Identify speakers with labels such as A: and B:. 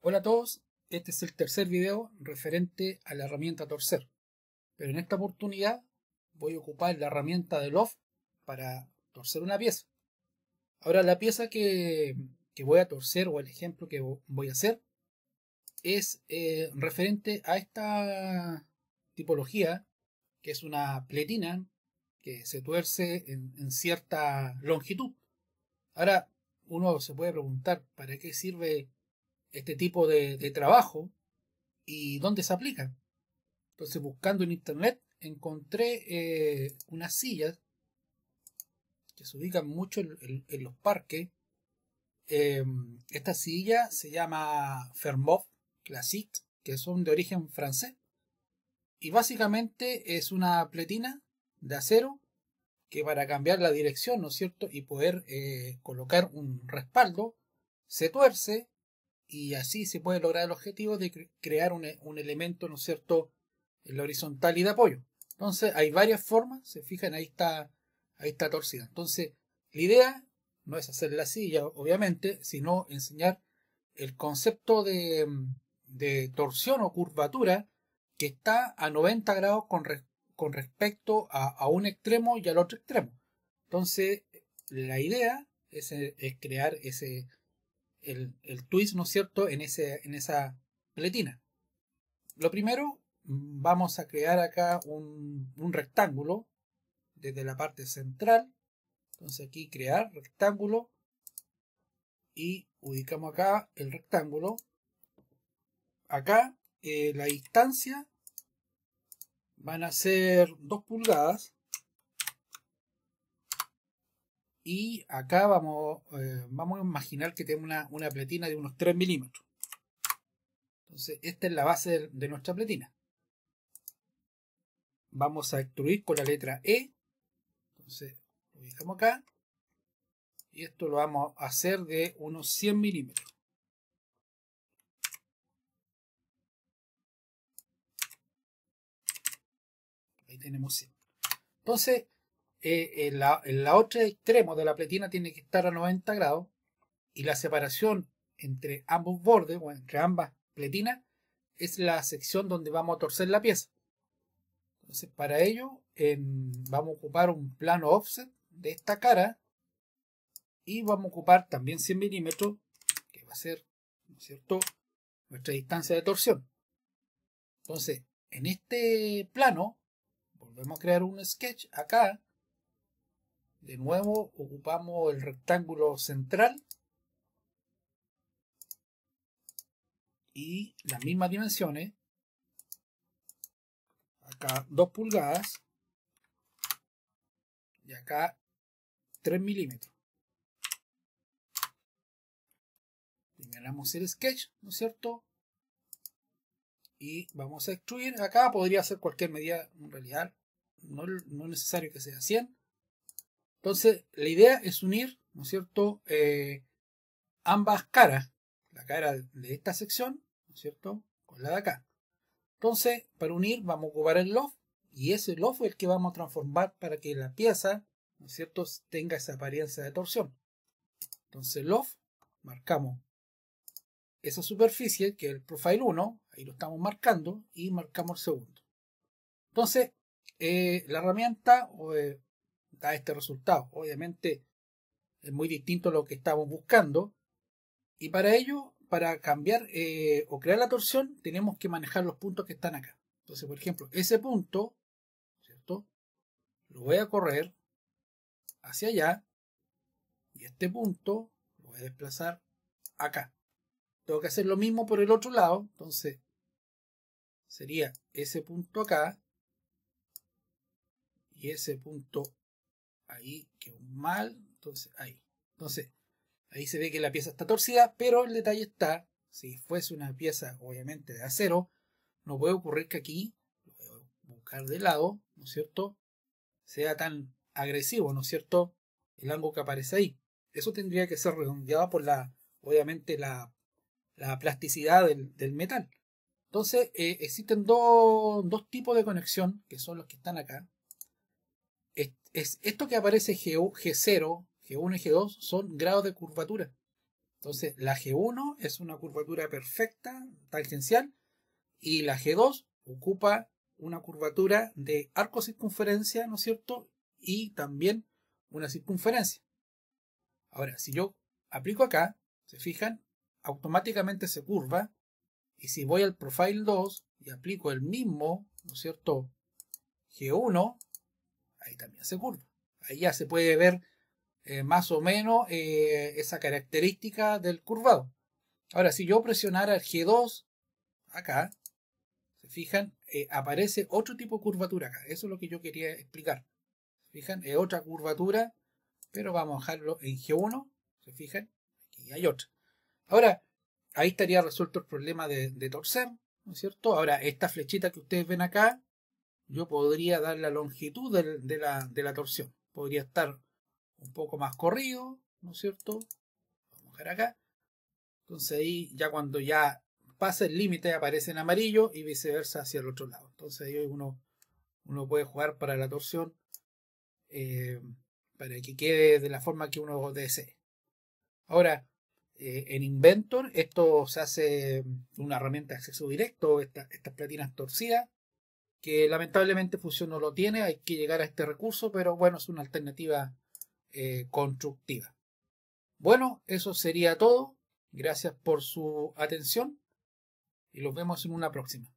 A: Hola a todos, este es el tercer video referente a la herramienta torcer, pero en esta oportunidad voy a ocupar la herramienta de loft para torcer una pieza. Ahora la pieza que, que, voy a torcer o el ejemplo que voy a hacer es eh, referente a esta tipología que es una pletina que se tuerce en, en cierta longitud. Ahora uno se puede preguntar para qué sirve este tipo de, trabajo y dónde se aplica. Entonces, buscando en internet, encontré eh, unas sillas que se ubican mucho en, los parques. Em, esta silla se llama Fermov Classic, que son de origen francés. Y básicamente es una pletina de acero que para cambiar la dirección, ¿no es cierto? Y poder eh, colocar un respaldo, se tuerce y así se puede lograr el objetivo de crear un, elemento, ¿no es cierto?, en horizontal y de apoyo. Entonces, hay varias formas, se fijan, ahí está, ahí está torcida. Entonces, la idea no es hacer la silla, obviamente, sino enseñar el concepto de, de torsión o curvatura que está a 90 grados con, con respecto a, a, un extremo y al otro extremo. Entonces, la idea es, eh, es crear ese, el, twist, ¿no es cierto?, en, esa pletina. Lo primero, mm, vamos a crear acá un, rectángulo desde la parte central. Entonces aquí crear rectángulo y ubicamos acá el rectángulo. Acá eh, la distancia van a ser 2 pulgadas. y acá vamos, eh, vamos a imaginar que tenemos una, platina de unos 3 milímetros. Entonces, esta es la base de, nuestra platina. Vamos a extruir con la letra E. Entonces, lo dejamos acá. Y esto lo vamos a hacer de unos 100 milímetros. Ahí tenemos 100. Entonces, eh, en, la, otra extremo de la pletina tiene que estar a 90 grados y la separación entre ambos bordes o entre ambas pletinas es la sección donde vamos a torcer la pieza. Entonces para ello vamos a ocupar un plano offset de esta cara y vamos a ocupar también 100 milímetros que va a ser cierto? nuestra distancia de torsión. Entonces en este plano volvemos a crear un sketch acá de nuevo ocupamos el rectángulo central y las mismas dimensiones. Acá 2 pulgadas y acá 3 milímetros. Señalamos el sketch, ¿no es cierto? Y vamos a extruir. Acá podría ser cualquier medida, en realidad no, no es necesario que sea 100. Entonces, la idea es unir, ¿no es cierto?, eh, ambas caras, la cara de esta sección, ¿no es cierto?, con la de acá. Entonces, para unir vamos a ocupar el loft y ese loft es el que vamos a transformar para que la pieza, ¿no es cierto?, tenga esa apariencia de torsión. Entonces, loft, marcamos esa superficie, que es el profile 1, ahí lo estamos marcando, y marcamos el segundo. Entonces, eh, la herramienta o, eh, da este resultado. Obviamente es muy distinto a lo que estamos buscando. Y para ello, para cambiar eh, o crear la torsión, tenemos que manejar los puntos que están acá. Entonces, por ejemplo, ese punto, ¿cierto? Lo voy a correr hacia allá y este punto lo voy a desplazar acá. Tengo que hacer lo mismo por el otro lado, entonces sería ese punto acá y ese punto ahí, que mal, entonces ahí. Entonces, ahí se ve que la pieza está torcida, pero el detalle está, si fuese una pieza obviamente de acero, no puede ocurrir que aquí, lo voy a buscar de lado, ¿no es cierto? Sea tan agresivo, ¿no es cierto? El ángulo que aparece ahí. Eso tendría que ser redondeado por la, obviamente, la, plasticidad del, metal. Entonces, eh, existen dos tipos de conexión, que son los que están acá, esto que aparece G, G0, G1 y G2 son grados de curvatura. Entonces, la G1 es una curvatura perfecta, tangencial, y la G2 ocupa una curvatura de arco circunferencia, ¿no es cierto? Y también una circunferencia. Ahora, si yo aplico acá, se fijan, automáticamente se curva, y si voy al profile 2 y aplico el mismo, ¿no es cierto? G1, ahí también se curva. Ahí ya se puede ver eh, más o menos eh, esa característica del curvado. Ahora, si yo presionara el G2, acá, se fijan, eh, aparece otro tipo de curvatura acá. Eso es lo que yo quería explicar. ¿Se fijan? Es otra curvatura, pero vamos a dejarlo en G1. ¿Se fijan? Aquí hay otra. Ahora, ahí estaría resuelto el problema de, de torcer, ¿no es cierto? Ahora, esta flechita que ustedes ven acá, yo podría dar la longitud de, la, de la torsión. Podría estar un poco más corrido, ¿no es cierto? Vamos a ver acá. Entonces ahí ya cuando ya pasa el límite aparece en amarillo y viceversa hacia el otro lado. Entonces ahí uno, uno puede jugar para la torsión eh, para que quede de la forma que uno desee. Ahora, eh, en Inventor esto se hace una herramienta de acceso directo, esta, estas platinas torcidas que lamentablemente Fusion no lo tiene, hay que llegar a este recurso, pero bueno, es una alternativa eh, constructiva. Bueno, eso sería todo. Gracias por su atención y nos vemos en una próxima.